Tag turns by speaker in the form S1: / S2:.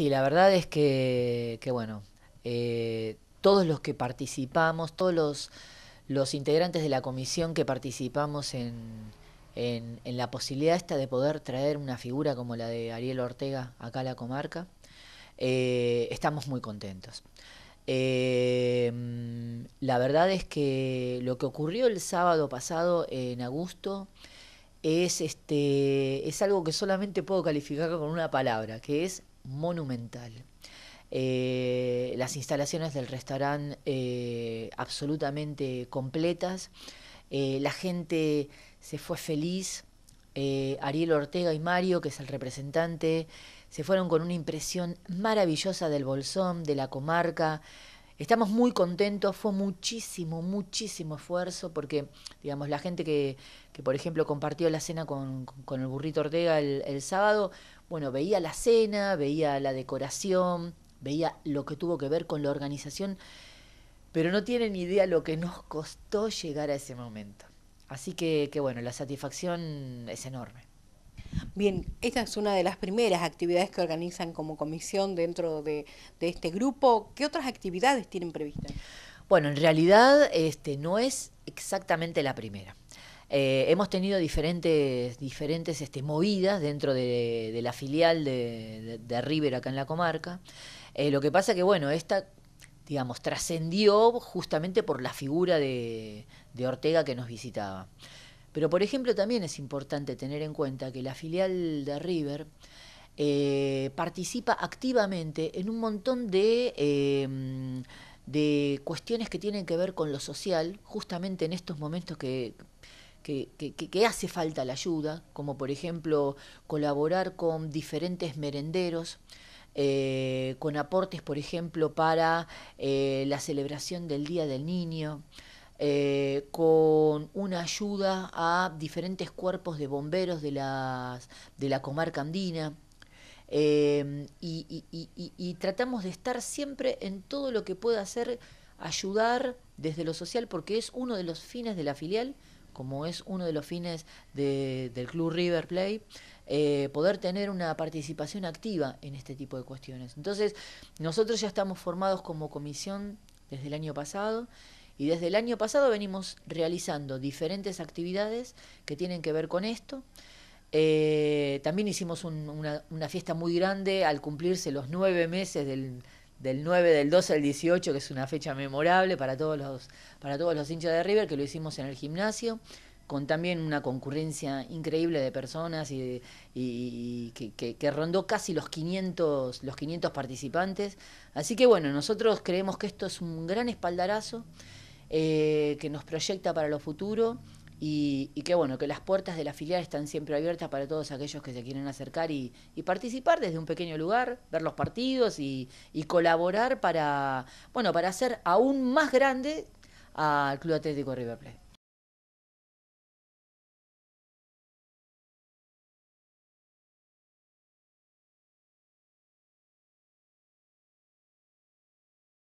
S1: Sí, la verdad es que, bueno, eh, todos los que participamos, todos los, integrantes de la comisión que participamos en, la posibilidad esta de poder traer una figura como la de Ariel Ortega acá a la comarca, eh, estamos muy contentos. Eh, la verdad es que lo que ocurrió el sábado pasado en agosto es este es algo que solamente puedo calificar con una palabra, que es monumental. Eh, las instalaciones del restaurante eh, absolutamente completas. Eh, la gente se fue feliz. Ariel Ortega y Mario, que es el representante, se fueron con una impresión maravillosa del Bolsón, de la comarca, Estamos muy contentos, fue muchísimo, muchísimo esfuerzo, porque, digamos, la gente que, que por ejemplo, compartió la cena con, con el burrito Ortega el, sábado, bueno, veía la cena, veía la decoración, veía lo que tuvo que ver con la organización, pero no tienen idea lo que nos costó llegar a ese momento. Así que bueno, la satisfacción es enorme. Bien, esta es una de las primeras actividades que organizan como comisión dentro de, este grupo. ¿Qué otras actividades tienen previstas? Bueno, en realidad este, no es exactamente la primera. Eh, hemos tenido diferentes, diferentes este, movidas dentro de, la filial de, de, River acá en la comarca. Eh, lo que pasa que, bueno, esta, digamos, trascendió justamente por la figura de, Ortega que nos visitaba. Pero, por ejemplo, también es importante tener en cuenta que la filial de River eh, participa activamente en un montón de, em, de cuestiones que tienen que ver con lo social, justamente en estos momentos que que, hace falta la ayuda, como por ejemplo colaborar con diferentes merenderos, eh, con aportes, por ejemplo, para eh, la celebración del Día del Niño, con ayuda a diferentes cuerpos de bomberos de, las, de la comarca andina. Eh, y, y, y, y, tratamos de estar siempre en todo lo que pueda hacer, ayudar desde lo social, porque es uno de los fines de la filial, como es uno de los fines de, del Club River Play, eh, poder tener una participación activa en este tipo de cuestiones. Entonces, nosotros ya estamos formados como comisión desde el año pasado y desde el año pasado venimos realizando diferentes actividades que tienen que ver con esto. Eh, también hicimos una, fiesta muy grande al cumplirse los nueve meses del, del 9, del 12 al 18, que es una fecha memorable para todos, los, para todos los hinchas de River, que lo hicimos en el gimnasio con también una concurrencia increíble de personas y, que, que, rondó casi los 500, los 500 participantes. Así que bueno, nosotros creemos que esto es un gran espaldarazo. Eh, que nos proyecta para lo futuro y, y, que bueno, que las puertas de la filial están siempre abiertas para todos aquellos que se quieren acercar y, participar desde un pequeño lugar, ver los partidos y, colaborar para, bueno, para hacer aún más grande al Club Atlético River Plate.